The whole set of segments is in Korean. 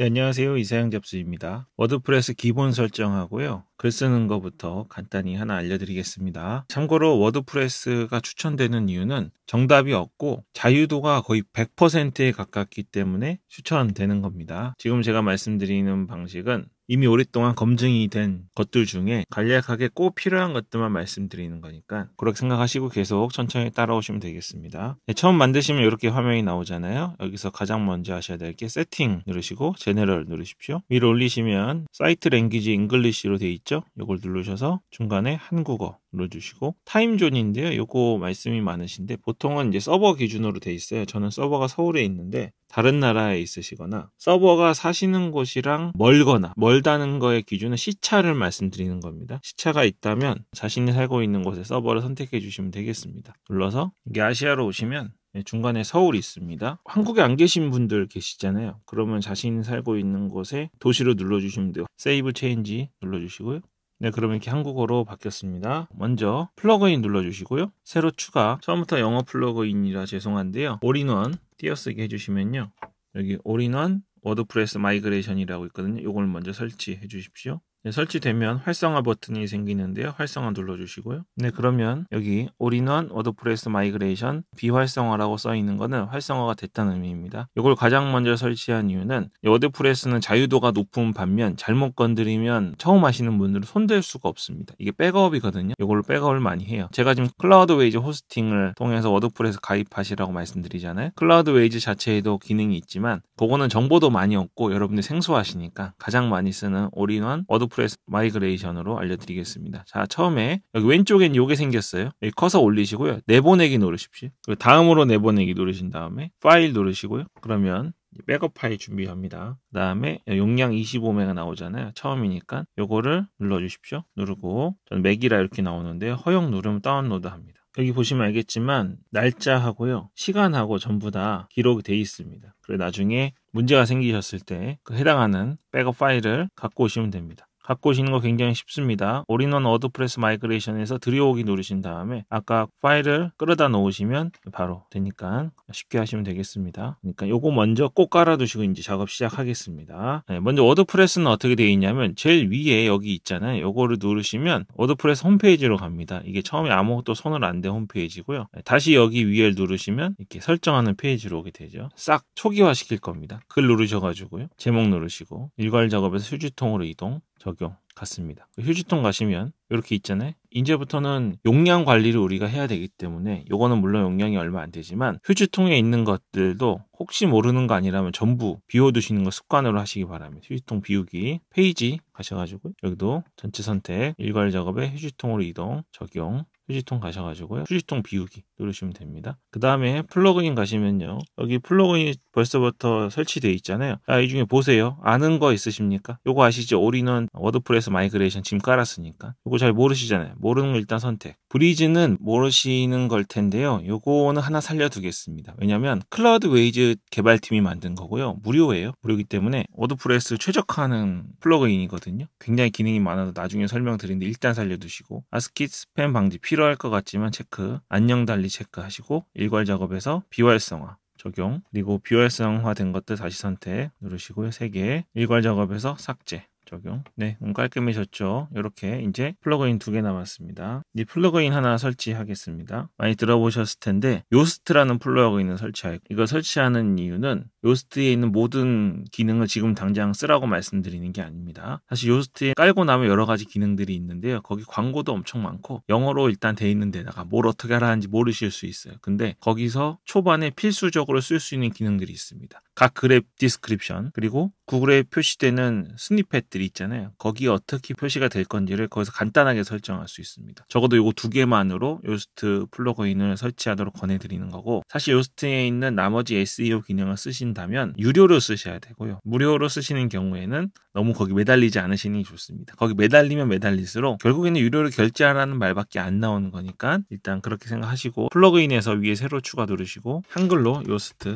네, 안녕하세요. 이사영 접수입니다 워드프레스 기본 설정하고요. 글 쓰는 것부터 간단히 하나 알려드리겠습니다. 참고로 워드프레스가 추천되는 이유는 정답이 없고 자유도가 거의 100%에 가깝기 때문에 추천되는 겁니다. 지금 제가 말씀드리는 방식은 이미 오랫동안 검증이 된 것들 중에 간략하게 꼭 필요한 것들만 말씀드리는 거니까 그렇게 생각하시고 계속 천천히 따라오시면 되겠습니다. 네, 처음 만드시면 이렇게 화면이 나오잖아요. 여기서 가장 먼저 하셔야 될 게 세팅 누르시고 제네럴 누르십시오. 위로 올리시면 사이트 랭귀지 잉글리시로 돼 있죠. 이걸 누르셔서 중간에 한국어 눌러주시고 타임존인데요. 이거 말씀이 많으신데 보통은 이제 서버 기준으로 돼 있어요. 저는 서버가 서울에 있는데 다른 나라에 있으시거나 서버가 사시는 곳이랑 멀거나 멀다는 거의 기준은 시차를 말씀드리는 겁니다. 시차가 있다면 자신이 살고 있는 곳에 서버를 선택해 주시면 되겠습니다. 눌러서 이게 아시아로 오시면 예, 중간에 서울이 있습니다. 한국에 안 계신 분들 계시잖아요. 그러면 자신이 살고 있는 곳에 도시로 눌러주시면 돼요. 세이브 체인지 눌러주시고요. 네, 그러면 이렇게 한국어로 바뀌었습니다. 먼저 플러그인 눌러주시고요. 새로 추가, 처음부터 영어 플러그인이라 죄송한데요. 올인원 띄어쓰기 해주시면요. 여기 올인원 워드프레스 마이그레이션이라고 있거든요. 이걸 먼저 설치해 주십시오. 예, 설치되면 활성화 버튼이 생기는데요. 활성화 눌러주시고요. 네, 그러면 여기 올인원 워드프레스 마이그레이션 비활성화라고 써 있는 것은 활성화가 됐다는 의미입니다. 이걸 가장 먼저 설치한 이유는 워드프레스는 자유도가 높은 반면 잘못 건드리면 처음 하시는 분들은 손댈 수가 없습니다. 이게 백업이거든요. 이걸 백업을 많이 해요. 제가 지금 클라우드 웨이즈 호스팅을 통해서 워드프레스 가입하시라고 말씀드리잖아요. 클라우드 웨이즈 자체에도 기능이 있지만 그거는 정보도 많이 없고 여러분들이 생소하시니까 가장 많이 쓰는 올인원 워드프레스 익스프레스 마이그레이션으로 알려드리겠습니다. 자, 처음에 여기 왼쪽엔 요게 생겼어요. 여기 커서 올리시고요. 내보내기 누르십시오. 그리고 다음으로 내보내기 누르신 다음에 파일 누르시고요. 그러면 백업 파일 준비합니다. 그 다음에 용량 25메가 나오잖아요. 처음이니까 요거를 눌러주십시오. 누르고 전 맥이라 이렇게 나오는데 허용 누르면 다운로드 합니다. 여기 보시면 알겠지만 날짜하고요 시간하고 전부 다 기록이 돼 있습니다. 그래 나중에 문제가 생기셨을 때그 해당하는 백업 파일을 갖고 오시면 됩니다. 갖고 오시는 거 굉장히 쉽습니다. 올인원 워드프레스 마이그레이션에서 들여오기 누르신 다음에 아까 파일을 끌어다 놓으시면 바로 되니까 쉽게 하시면 되겠습니다. 그러니까 요거 먼저 꼭 깔아두시고 이제 작업 시작하겠습니다. 네, 먼저 워드프레스는 어떻게 되어 있냐면 제일 위에 여기 있잖아요. 요거를 누르시면 워드프레스 홈페이지로 갑니다. 이게 처음에 아무것도 손을 안 대 홈페이지고요. 네, 다시 여기 위에 누르시면 이렇게 설정하는 페이지로 오게 되죠. 싹 초기화 시킬 겁니다. 글 누르셔가지고요. 제목 누르시고 일괄 작업에서 휴지통으로 이동 적용 같습니다. 휴지통 가시면 이렇게 있잖아요. 이제부터는 용량 관리를 우리가 해야 되기 때문에 이거는 물론 용량이 얼마 안 되지만 휴지통에 있는 것들도 혹시 모르는 거 아니라면 전부 비워두시는 거 습관으로 하시기 바랍니다. 휴지통 비우기 페이지 가셔가지고 여기도 전체 선택 일괄 작업에 휴지통으로 이동 적용 휴지통 가셔가지고요. 휴지통 비우기 누르시면 됩니다. 그 다음에 플러그인 가시면요. 여기 플러그인 벌써부터 설치되어 있잖아요. 아, 이 중에 보세요. 아는 거 있으십니까? 요거 아시죠? 올인원 워드프레스 마이그레이션 짐 깔았으니까. 요거 잘 모르시잖아요. 모르는 거 일단 선택. 브리지는 모르시는 걸 텐데요. 요거는 하나 살려두겠습니다. 왜냐면 클라우드 웨이즈 개발팀이 만든 거고요. 무료예요. 무료이기 때문에 워드프레스 최적화하는 플러그인이거든요. 굉장히 기능이 많아서 나중에 설명드리는데 일단 살려두시고 아스킷 스팸 방지 필요할 것 같지만 체크 안녕 달리 관리 체크하시고 일괄 작업에서 비활성화 적용 그리고 비활성화된 것들 다시 선택 누르시고요. 3개 일괄 작업에서 삭제 적용. 네, 음, 깔끔해졌죠. 이렇게 이제 플러그인 두 개 남았습니다. 이 플러그인 하나 설치하겠습니다. 많이 들어보셨을 텐데 요스트라는 플러그인을 설치하고 이거 설치하는 이유는 요스트에 있는 모든 기능을 지금 당장 쓰라고 말씀드리는 게 아닙니다. 사실 요스트에 깔고 나면 여러 가지 기능들이 있는데요. 거기 광고도 엄청 많고 영어로 일단 돼 있는 데다가 뭘 어떻게 하라는지 모르실 수 있어요. 근데 거기서 초반에 필수적으로 쓸 수 있는 기능들이 있습니다. 각 그래프 디스크립션 그리고 구글에 표시되는 스니펫들이 있잖아요. 거기에 어떻게 표시가 될 건지를 거기서 간단하게 설정할 수 있습니다. 적어도 이거두 개만으로 요스트 플러그인을 설치하도록 권해드리는 거고 사실 요스트에 있는 나머지 SEO 기능을 쓰신다면 유료로 쓰셔야 되고요. 무료로 쓰시는 경우에는 너무 거기 매달리지 않으시는 게 좋습니다. 거기 매달리면 매달릴수록 결국에는 유료로 결제하라는 말밖에 안 나오는 거니까 일단 그렇게 생각하시고 플러그인에서 위에 새로 추가 누르시고 한글로 요스트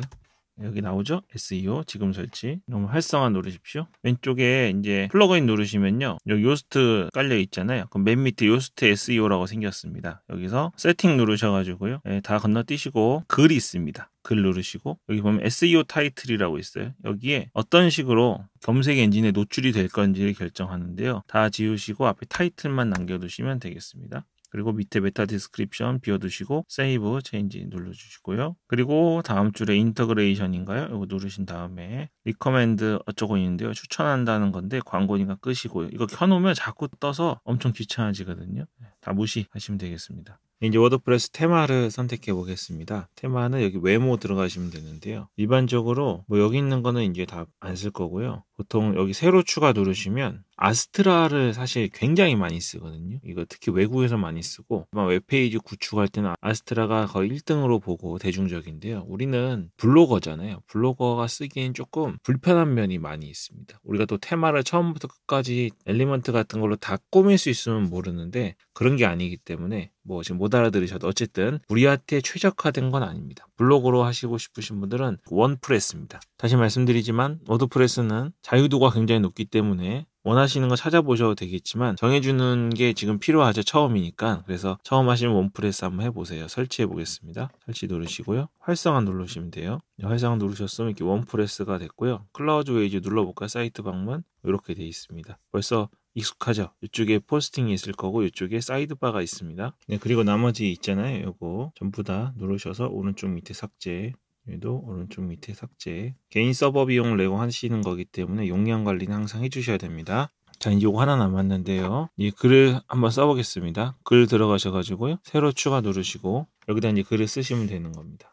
여기 나오죠? SEO 지금 설치 너무 활성화 누르십시오. 왼쪽에 이제 플러그인 누르시면요. 여기 요스트 깔려 있잖아요. 그럼 맨 밑에 요스트 SEO라고 생겼습니다. 여기서 세팅 누르셔가지고요. 예, 다 건너뛰시고 글이 있습니다. 글 누르시고 여기 보면 SEO 타이틀이라고 있어요. 여기에 어떤 식으로 검색 엔진에 노출이 될 건지를 결정하는데요. 다 지우시고 앞에 타이틀만 남겨두시면 되겠습니다. 그리고 밑에 메타 디스크립션 비워두시고 세이브 체인지 눌러주시고요. 그리고 다음 줄에 인터그레이션인가요? 이거 누르신 다음에 리커맨드 어쩌고 있는데요. 추천한다는 건데 광고니까 끄시고요. 이거 켜놓으면 자꾸 떠서 엄청 귀찮아지거든요. 네, 다 무시하시면 되겠습니다. 이제 워드프레스 테마를 선택해 보겠습니다. 테마는 여기 외모 들어가시면 되는데요. 일반적으로 뭐 여기 있는 거는 이제 다 안 쓸 거고요. 보통 여기 새로 추가 누르시면 아스트라를 사실 굉장히 많이 쓰거든요. 이거 특히 외국에서 많이 쓰고 웹페이지 구축할 때는 아스트라가 거의 1등으로 보고 대중적인데요. 우리는 블로거잖아요. 블로거가 쓰기엔 조금 불편한 면이 많이 있습니다. 우리가 또 테마를 처음부터 끝까지 엘리먼트 같은 걸로 다 꾸밀 수 있으면 모르는데 그런 게 아니기 때문에 뭐 지금 못 알아들으셔도 어쨌든 우리한테 최적화된 건 아닙니다. 블로그로 하시고 싶으신 분들은 원프레스입니다. 다시 말씀드리지만 워드프레스는 자유도가 굉장히 높기 때문에 원하시는 거 찾아보셔도 되겠지만 정해주는 게 지금 필요하죠 처음이니까 그래서 처음 하시는 원프레스 한번 해보세요 설치해 보겠습니다 설치 누르시고요 활성화 누르시면 돼요 네, 활성화 누르셨으면 이렇게 원프레스가 됐고요 클라우드 웨이즈 눌러볼까요 사이트 방문 이렇게 돼 있습니다 벌써 익숙하죠. 이쪽에 포스팅이 있을 거고 이쪽에 사이드바가 있습니다. 네, 그리고 나머지 있잖아요. 이거 전부 다 누르셔서 오른쪽 밑에 삭제 얘도 오른쪽 밑에 삭제 개인 서버 비용 을 내고 하시는 거기 때문에 용량 관리는 항상 해주셔야 됩니다. 자 이제 요거 하나 남았는데요 이 글을 한번 써보겠습니다 글 들어가셔가지고요 새로 추가 누르시고 여기다 이제 글을 쓰시면 되는 겁니다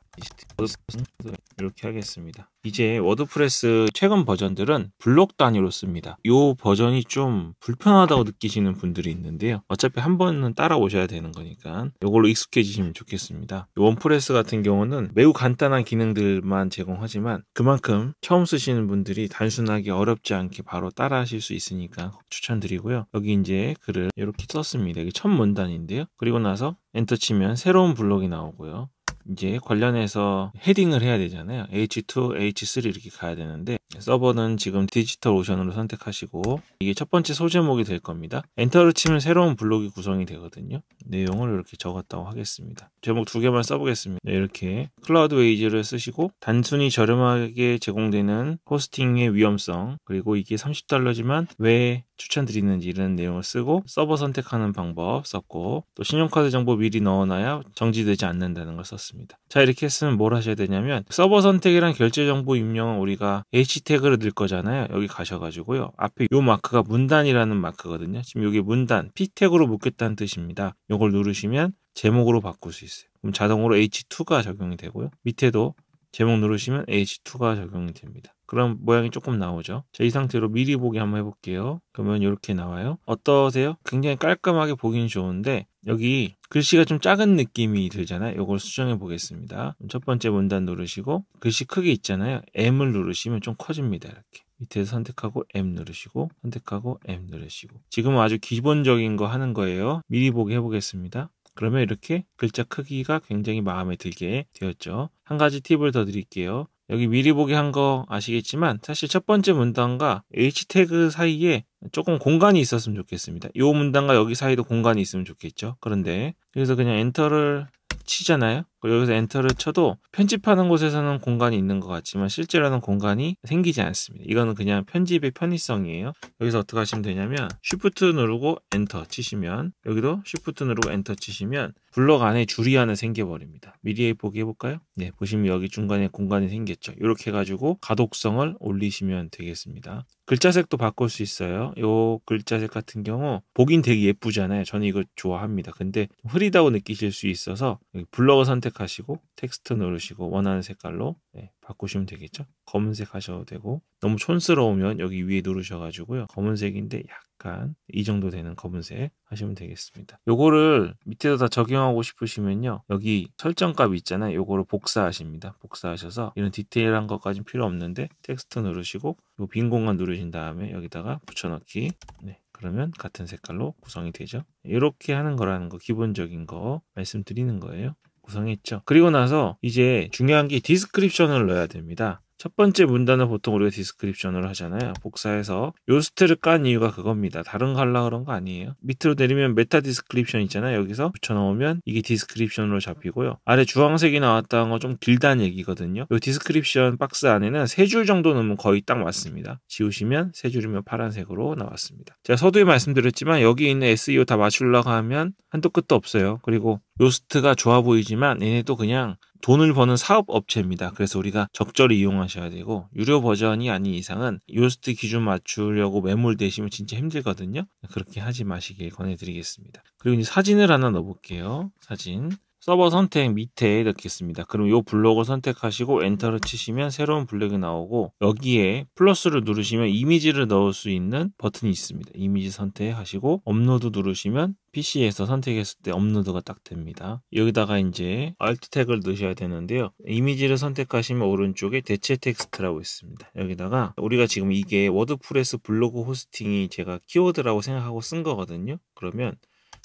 이렇게 하겠습니다. 이제 워드프레스 최근 버전들은 블록 단위로 씁니다. 이 버전이 좀 불편하다고 느끼시는 분들이 있는데요. 어차피 한 번은 따라오셔야 되는 거니까 이걸로 익숙해지시면 좋겠습니다. 이 원프레스 같은 경우는 매우 간단한 기능들만 제공하지만 그만큼 처음 쓰시는 분들이 단순하게 어렵지 않게 바로 따라하실 수 있으니까 추천드리고요. 여기 이제 글을 이렇게 썼습니다. 이게 첫 문단인데요. 그리고 나서 엔터 치면 새로운 블록이 나오고요. 이제 관련해서 헤딩을 해야 되잖아요. H2, H3 이렇게 가야 되는데 서버는 지금 디지털 오션으로 선택하시고 이게 첫 번째 소제목이 될 겁니다. 엔터를 치면 새로운 블록이 구성이 되거든요. 내용을 이렇게 적었다고 하겠습니다. 제목 두 개만 써보겠습니다. 네, 이렇게 클라우드 웨이즈를 쓰시고 단순히 저렴하게 제공되는 호스팅의 위험성 그리고 이게 30달러지만 왜 추천드리는 이런 내용을 쓰고 서버 선택하는 방법 썼고 또 신용카드 정보 미리 넣어놔야 정지되지 않는다는 걸 썼습니다. 자 이렇게 했으면 뭘 하셔야 되냐면 서버 선택이랑 결제 정보 입력은 우리가 H 태그를 넣을 거잖아요. 여기 가셔가지고요. 앞에 요 마크가 문단이라는 마크거든요. 지금 여기 문단 P 태그로 묶겠다는 뜻입니다. 이걸 누르시면 제목으로 바꿀 수 있어요. 그럼 자동으로 H2가 적용이 되고요. 밑에도 제목 누르시면 H2가 적용이 됩니다. 그럼 모양이 조금 나오죠. 자, 이 상태로 미리 보기 한번 해볼게요. 그러면 이렇게 나와요. 어떠세요? 굉장히 깔끔하게 보긴 좋은데 여기 글씨가 좀 작은 느낌이 들잖아요. 이걸 수정해 보겠습니다. 첫 번째 문단 누르시고 글씨 크기 있잖아요. M을 누르시면 좀 커집니다. 이렇게. 밑에 서 선택하고 M 누르시고 선택하고 M 누르시고 지금은 아주 기본적인 거 하는 거예요. 미리 보기 해보겠습니다. 그러면 이렇게 글자 크기가 굉장히 마음에 들게 되었죠. 한 가지 팁을 더 드릴게요. 여기 미리 보기 한 거 아시겠지만 사실 첫 번째 문단과 H 태그 사이에 조금 공간이 있었으면 좋겠습니다. 이 문단과 여기 사이도 공간이 있으면 좋겠죠. 그런데 여기서 그냥 엔터를 치잖아요. 여기서 엔터를 쳐도 편집하는 곳에서는 공간이 있는 것 같지만 실제로는 공간이 생기지 않습니다. 이거는 그냥 편집의 편의성이에요. 여기서 어떻게 하시면 되냐면 쉬프트 누르고 엔터 치시면 여기도 쉬프트 누르고 엔터 치시면 블럭 안에 줄이 하나 생겨버립니다. 미리 보기 해볼까요? 네, 보시면 여기 중간에 공간이 생겼죠. 이렇게 해가지고 가독성을 올리시면 되겠습니다. 글자색도 바꿀 수 있어요. 이 글자색 같은 경우 보긴 되게 예쁘잖아요. 저는 이거 좋아합니다. 근데 흐리다고 느끼실 수 있어서 블럭을 선택 선택하시고 텍스트 누르시고 원하는 색깔로 네, 바꾸시면 되겠죠. 검은색 하셔도 되고 너무 촌스러우면 여기 위에 누르셔가지고요. 검은색인데 약간 이 정도 되는 검은색 하시면 되겠습니다. 요거를 밑에다 적용하고 싶으시면요. 여기 설정값 있잖아요. 요거를 복사하십니다. 복사하셔서 이런 디테일한 것까지 필요 없는데 텍스트 누르시고 빈 공간 누르신 다음에 여기다가 붙여넣기 네. 그러면 같은 색깔로 구성이 되죠. 이렇게 하는 거라는 거 기본적인 거 말씀드리는 거예요. 구성했죠. 그리고 나서 이제 중요한 게 디스크립션을 넣어야 됩니다. 첫 번째 문단을 보통 우리가 디스크립션으로 하잖아요. 복사해서 요스트를 깐 이유가 그겁니다. 다른 갈라 그런 거 아니에요. 밑으로 내리면 메타 디스크립션 있잖아요. 여기서 붙여넣으면 이게 디스크립션으로 잡히고요. 아래 주황색이 나왔다는 거 좀 길다는 얘기거든요. 요 디스크립션 박스 안에는 세 줄 정도 넣으면 거의 딱 맞습니다. 지우시면 세 줄이면 파란색으로 나왔습니다. 제가 서두에 말씀드렸지만 여기 있는 SEO 다 맞추려고 하면 한도 끝도 없어요. 그리고 요스트가 좋아 보이지만 얘네도 그냥 돈을 버는 사업 업체입니다. 그래서 우리가 적절히 이용하셔야 되고 유료 버전이 아닌 이상은 요스트 기준 맞추려고 매몰되시면 진짜 힘들거든요. 그렇게 하지 마시길 권해드리겠습니다. 그리고 이제 사진을 하나 넣어볼게요. 사진. 서버 선택 밑에 넣겠습니다. 그럼 이 블록을 선택하시고 엔터를 치시면 새로운 블랙이 나오고 여기에 플러스를 누르시면 이미지를 넣을 수 있는 버튼이 있습니다. 이미지 선택하시고 업로드 누르시면 PC에서 선택했을 때 업로드가 딱 됩니다. 여기다가 이제 Alt 태그를 넣으셔야 되는데요. 이미지를 선택하시면 오른쪽에 대체 텍스트라고 있습니다. 여기다가 우리가 지금 이게 워드프레스 블로그 호스팅이 제가 키워드라고 생각하고 쓴 거거든요. 그러면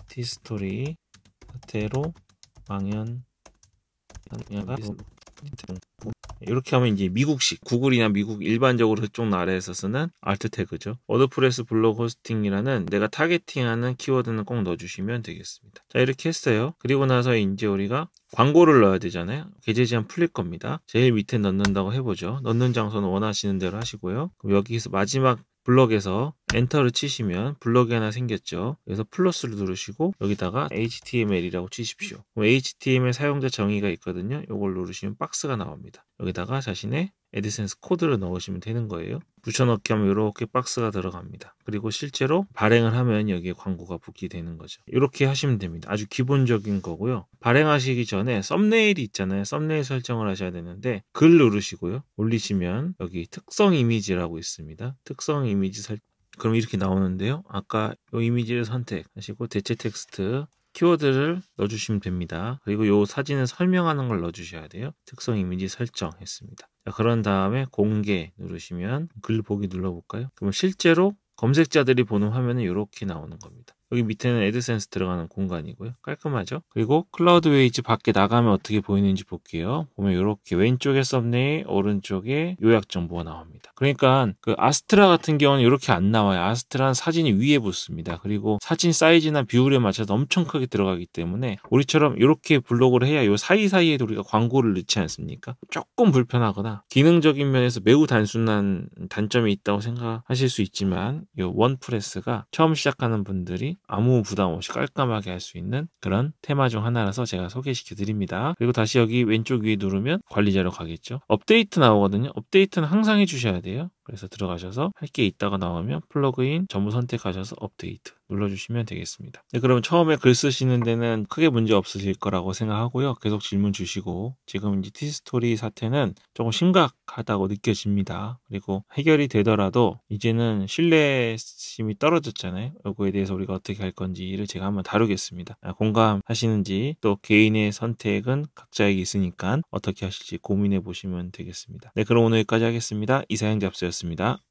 티스토리 사태로 방연 아, 어, 이렇게 하면 이제 미국식 구글이나 미국 일반적으로 그쪽 나라에서 쓰는 알트 태그죠. 워드프레스 블로그 호스팅이라는 내가 타겟팅하는 키워드는 꼭 넣어주시면 되겠습니다. 자 이렇게 했어요. 그리고 나서 이제 우리가 광고를 넣어야 되잖아요. 게재 제한 풀릴 겁니다. 제일 밑에 넣는다고 해보죠. 넣는 장소는 원하시는 대로 하시고요. 그럼 여기서 마지막 블럭에서 엔터를 치시면 블럭이 하나 생겼죠. 그래서 플러스를 누르시고 여기다가 HTML이라고 치십시오. HTML 사용자 정의가 있거든요. 이걸 누르시면 박스가 나옵니다. 여기다가 자신의 에디센스 코드를 넣으시면 되는 거예요. 붙여넣기 하면 이렇게 박스가 들어갑니다. 그리고 실제로 발행을 하면 여기에 광고가 붙게 되는 거죠. 이렇게 하시면 됩니다. 아주 기본적인 거고요. 발행하시기 전에 썸네일이 있잖아요. 썸네일 설정을 하셔야 되는데 글 누르시고요. 올리시면 여기 특성 이미지라고 있습니다. 특성 이미지 설 그럼 이렇게 나오는데요. 아까 이 이미지를 선택하시고 대체 텍스트 키워드를 넣어주시면 됩니다. 그리고 요 사진을 설명하는 걸 넣어주셔야 돼요. 특성 이미지 설정 했습니다. 자, 그런 다음에 공개 누르시면 글 보기 눌러볼까요? 그럼 실제로 검색자들이 보는 화면은 이렇게 나오는 겁니다. 여기 밑에는 애드센스 들어가는 공간이고요. 깔끔하죠? 그리고 클라우드 웨이지 밖에 나가면 어떻게 보이는지 볼게요. 보면 이렇게 왼쪽에 썸네일, 오른쪽에 요약 정보가 나옵니다. 그러니까 그 아스트라 같은 경우는 이렇게 안 나와요. 아스트라는 사진이 위에 붙습니다. 그리고 사진 사이즈나 비율에 맞춰서 엄청 크게 들어가기 때문에 우리처럼 이렇게 블로그를 해야 요 사이사이에 우리가 광고를 넣지 않습니까? 조금 불편하거나 기능적인 면에서 매우 단순한 단점이 있다고 생각하실 수 있지만 요 원프레스가 처음 시작하는 분들이 아무 부담 없이 깔끔하게 할 수 있는 그런 테마 중 하나라서 제가 소개시켜 드립니다. 그리고 다시 여기 왼쪽 위에 누르면 관리자로 가겠죠. 업데이트 나오거든요. 업데이트는 항상 해주셔야 돼요. 그래서 들어가셔서 할 게 있다가 나오면 플러그인 전부 선택하셔서 업데이트 눌러주시면 되겠습니다. 네, 그럼 처음에 글 쓰시는 데는 크게 문제 없으실 거라고 생각하고요. 계속 질문 주시고 지금 이제 티스토리 사태는 조금 심각하다고 느껴집니다. 그리고 해결이 되더라도 이제는 신뢰심이 떨어졌잖아요. 이거에 대해서 우리가 어떻게 할 건지를 제가 한번 다루겠습니다. 아, 공감하시는지 또 개인의 선택은 각자에게 있으니까 어떻게 하실지 고민해 보시면 되겠습니다. 네, 그럼 오늘 여기까지 하겠습니다. 이사영 잡스였습니다. 이상었습니다